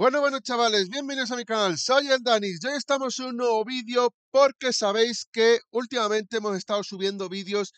Bueno, bueno chavales, bienvenidos a mi canal, soy el Danis hoy estamos en un nuevo vídeo porque sabéis que últimamente hemos estado subiendo vídeos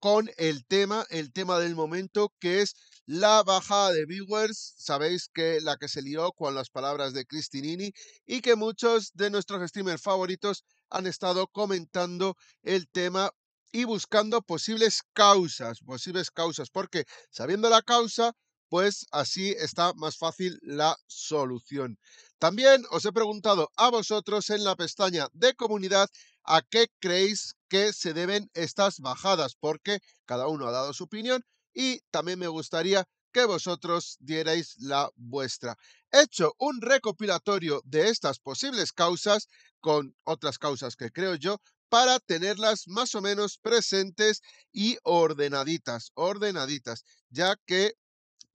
con el tema, el tema del momento que es la bajada de viewers, sabéis que la que se lió con las palabras de Cristinini y que muchos de nuestros streamers favoritos han estado comentando el tema y buscando posibles causas, posibles causas, porque sabiendo la causa pues así está más fácil la solución. También os he preguntado a vosotros en la pestaña de comunidad a qué creéis que se deben estas bajadas, porque cada uno ha dado su opinión y también me gustaría que vosotros dierais la vuestra. He hecho un recopilatorio de estas posibles causas, con otras causas que creo yo, para tenerlas más o menos presentes y ordenaditas, ordenaditas, ya que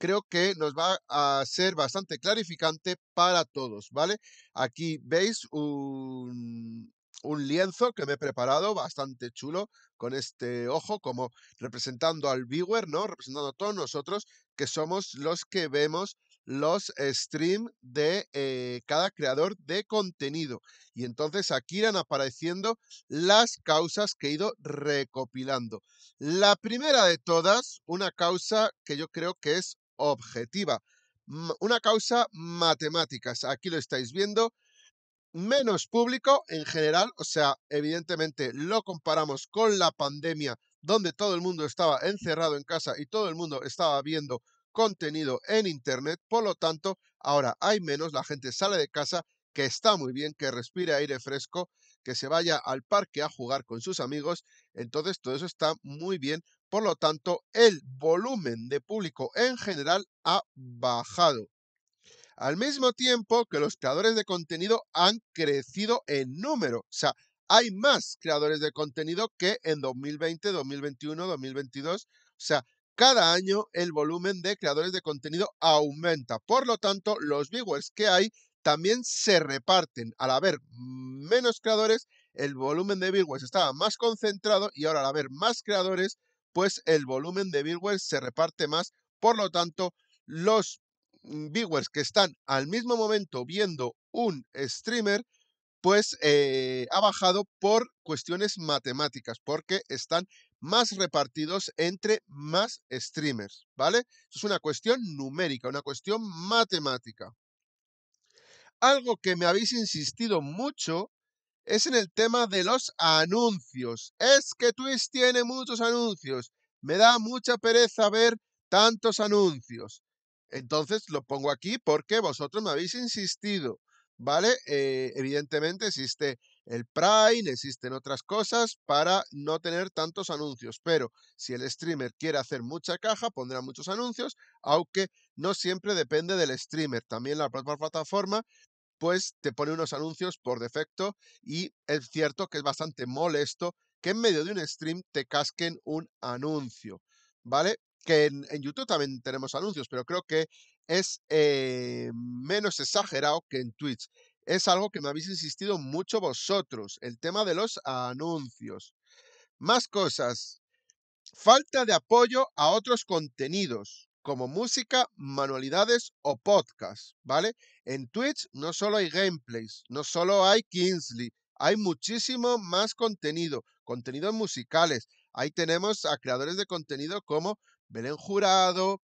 creo que nos va a ser bastante clarificante para todos, ¿vale? Aquí veis un, lienzo que me he preparado bastante chulo con este ojo como representando al viewer, ¿no? Representando a todos nosotros que somos los que vemos los streams de eh, cada creador de contenido. Y entonces aquí irán apareciendo las causas que he ido recopilando. La primera de todas, una causa que yo creo que es objetiva, una causa matemáticas, Aquí lo estáis viendo. Menos público en general, o sea, evidentemente lo comparamos con la pandemia, donde todo el mundo estaba encerrado en casa y todo el mundo estaba viendo contenido en Internet. Por lo tanto, ahora hay menos, la gente sale de casa, que está muy bien, que respire aire fresco que se vaya al parque a jugar con sus amigos. Entonces todo eso está muy bien. Por lo tanto, el volumen de público en general ha bajado. Al mismo tiempo que los creadores de contenido han crecido en número. O sea, hay más creadores de contenido que en 2020, 2021, 2022. O sea, cada año el volumen de creadores de contenido aumenta. Por lo tanto, los viewers que hay también se reparten. Al haber menos creadores, el volumen de viewers estaba más concentrado y ahora al haber más creadores, pues el volumen de viewers se reparte más. Por lo tanto, los viewers mm, que están al mismo momento viendo un streamer, pues eh, ha bajado por cuestiones matemáticas, porque están más repartidos entre más streamers, ¿vale? Es una cuestión numérica, una cuestión matemática algo que me habéis insistido mucho es en el tema de los anuncios. Es que Twitch tiene muchos anuncios. Me da mucha pereza ver tantos anuncios. Entonces lo pongo aquí porque vosotros me habéis insistido, ¿vale? Eh, evidentemente existe el Prime, existen otras cosas para no tener tantos anuncios, pero si el streamer quiere hacer mucha caja, pondrá muchos anuncios, aunque no siempre depende del streamer. También la plataforma pues te pone unos anuncios por defecto y es cierto que es bastante molesto que en medio de un stream te casquen un anuncio, ¿vale? Que en, YouTube también tenemos anuncios, pero creo que es eh, menos exagerado que en Twitch. Es algo que me habéis insistido mucho vosotros, el tema de los anuncios. Más cosas. Falta de apoyo a otros contenidos como música, manualidades o podcast, ¿vale? En Twitch no solo hay gameplays, no solo hay Kingsley, hay muchísimo más contenido, contenidos musicales. Ahí tenemos a creadores de contenido como Belén Jurado,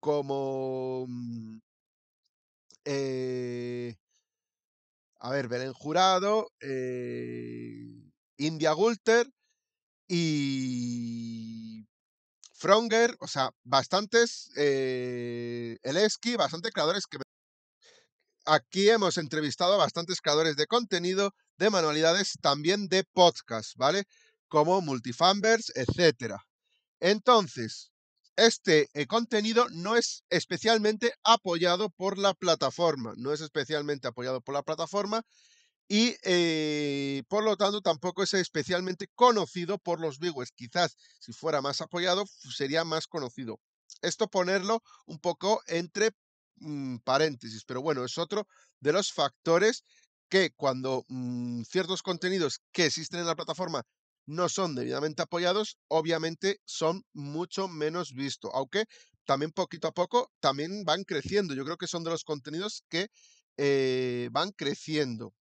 como... Mm, eh, a ver, Belén Jurado, eh, India Gulter y Fronger, o sea, bastantes, eh, El Eleski, bastantes creadores que... Aquí hemos entrevistado a bastantes creadores de contenido, de manualidades, también de podcast, ¿vale? Como Multifambers, etc. Entonces, este eh, contenido no es especialmente apoyado por la plataforma, no es especialmente apoyado por la plataforma y eh, por lo tanto tampoco es especialmente conocido por los viewers. Quizás si fuera más apoyado sería más conocido. Esto ponerlo un poco entre mm, paréntesis, pero bueno, es otro de los factores que cuando mm, ciertos contenidos que existen en la plataforma no son debidamente apoyados, obviamente son mucho menos vistos, aunque también poquito a poco también van creciendo. Yo creo que son de los contenidos que eh, van creciendo.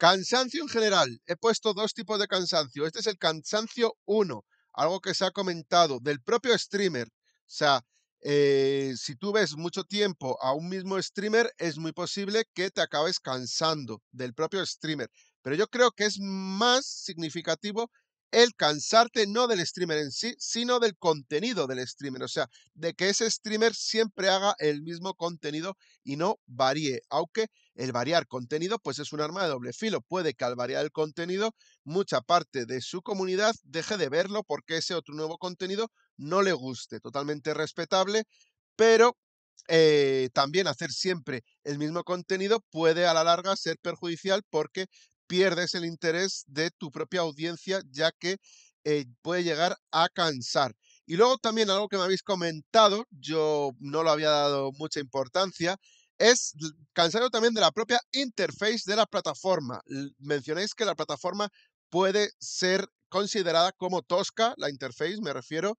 Cansancio en general. He puesto dos tipos de cansancio. Este es el cansancio 1, algo que se ha comentado del propio streamer. O sea, eh, si tú ves mucho tiempo a un mismo streamer, es muy posible que te acabes cansando del propio streamer. Pero yo creo que es más significativo el cansarte no del streamer en sí, sino del contenido del streamer. O sea, de que ese streamer siempre haga el mismo contenido y no varíe. Aunque el variar contenido, pues es un arma de doble filo. Puede que al variar el contenido, mucha parte de su comunidad deje de verlo porque ese otro nuevo contenido no le guste. Totalmente respetable, pero eh, también hacer siempre el mismo contenido puede a la larga ser perjudicial porque pierdes el interés de tu propia audiencia, ya que eh, puede llegar a cansar. Y luego también algo que me habéis comentado, yo no lo había dado mucha importancia, es cansado también de la propia interface de la plataforma. Mencionéis que la plataforma puede ser considerada como tosca, la interface me refiero,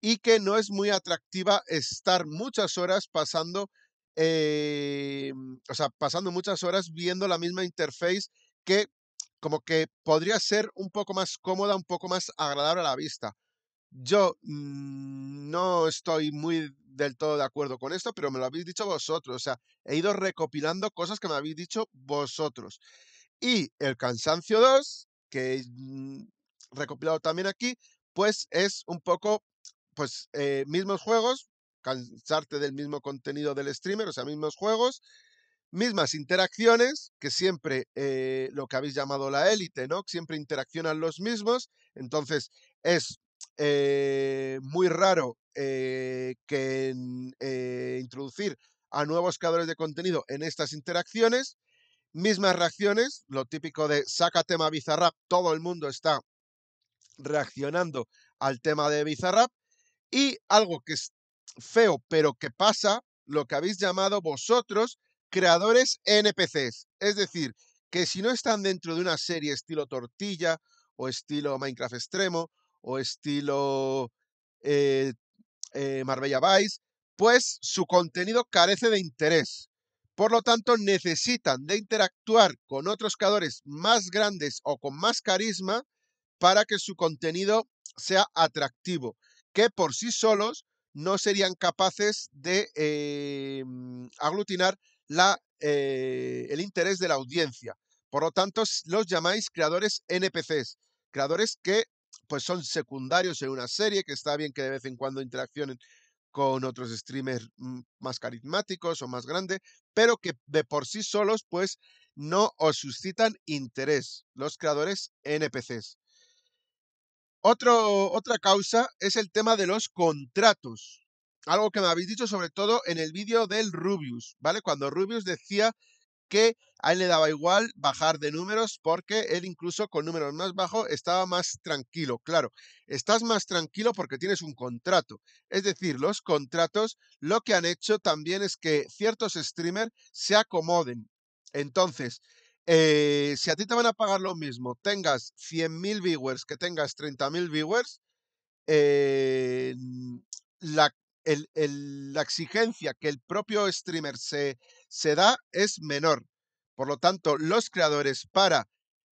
y que no es muy atractiva estar muchas horas pasando, em, o sea, pasando muchas horas viendo la misma interface que como que podría ser un poco más cómoda, un poco más agradable a la vista. Yo mm, no estoy muy del todo de acuerdo con esto, pero me lo habéis dicho vosotros. O sea, he ido recopilando cosas que me habéis dicho vosotros. Y el cansancio 2, que he mm, recopilado también aquí, pues es un poco, pues, eh, mismos juegos, cansarte del mismo contenido del streamer, o sea, mismos juegos, mismas interacciones que siempre eh, lo que habéis llamado la élite, ¿no? Siempre interaccionan los mismos, entonces es eh, muy raro eh, que introducir a nuevos creadores de contenido en estas interacciones, mismas reacciones, lo típico de saca tema Bizarrap, todo el mundo está reaccionando al tema de Bizarrap, y algo que es feo, pero que pasa, lo que habéis llamado vosotros creadores NPCs. Es decir, que si no están dentro de una serie estilo tortilla o estilo Minecraft Extremo o estilo eh, eh, Marbella Vice, pues su contenido carece de interés. Por lo tanto, necesitan de interactuar con otros creadores más grandes o con más carisma para que su contenido sea atractivo, que por sí solos no serían capaces de em, aglutinar eh, el interés de la audiencia. Por lo tanto, los llamáis creadores NPCs, creadores que pues son secundarios en una serie, que está bien que de vez en cuando interaccionen con otros streamers mm, más carismáticos o más grandes, pero que de por sí solos pues no os suscitan interés los creadores NPCs. otra causa es el tema de los contratos algo que me habéis dicho sobre todo en el vídeo del Rubius, ¿vale? Cuando Rubius decía que a él le daba igual bajar de números porque él incluso con números más bajos estaba más tranquilo. Claro, estás más tranquilo porque tienes un contrato. Es decir, los contratos lo que han hecho también es que ciertos streamers se acomoden. Entonces, eh, si a ti te van a pagar lo mismo, tengas 100.000 viewers que tengas 30.000 viewers, eh, la la exigencia que el propio streamer se, se, da es menor. Por lo tanto, los creadores para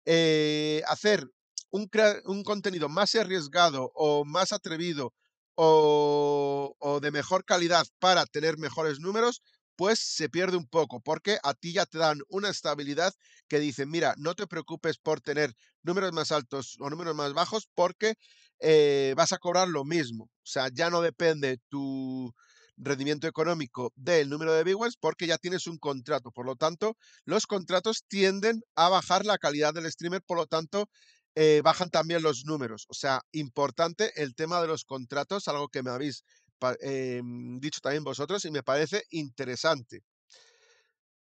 eh, hacer un, un, contenido más arriesgado o más atrevido o, o de mejor calidad para tener mejores números pues se pierde un poco, porque a ti ya te dan una estabilidad que dice, mira, no te preocupes por tener números más altos o números más bajos, porque eh, vas a cobrar lo mismo. O sea, ya no depende tu rendimiento económico del número de viewers porque ya tienes un contrato. Por lo tanto, los contratos tienden a bajar la calidad del streamer, por lo tanto, eh, bajan también los números. O sea, importante el tema de los contratos, algo que me habéis Em, dicho también vosotros y me parece interesante.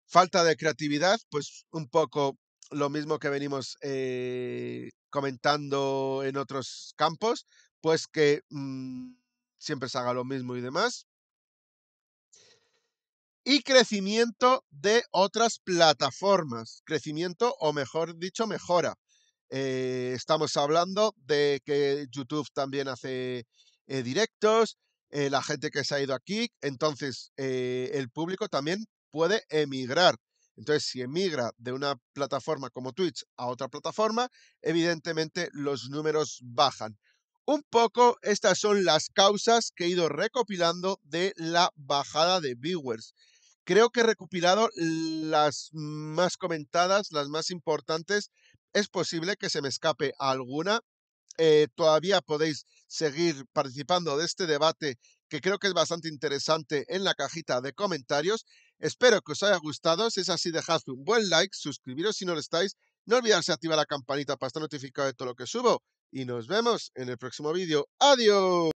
Falta de creatividad, pues un poco lo mismo que venimos eh, comentando en otros campos, pues que mm, siempre se haga lo mismo y demás. Y crecimiento de otras plataformas, crecimiento o mejor dicho, mejora. Eh, estamos hablando de que YouTube también hace eh, directos, eh, la gente que se ha ido aquí, entonces eh, el público también puede emigrar. Entonces, si emigra de una plataforma como Twitch a otra plataforma, evidentemente los números bajan. Un poco estas son las causas que he ido recopilando de la bajada de viewers. Creo que he recopilado las más comentadas, las más importantes. Es posible que se me escape alguna, eh, todavía podéis seguir participando de este debate que creo que es bastante interesante en la cajita de comentarios. Espero que os haya gustado. Si es así, dejad un buen like, suscribiros si no lo estáis. No olvidarse activar la campanita para estar notificado de todo lo que subo. Y nos vemos en el próximo vídeo. ¡Adiós!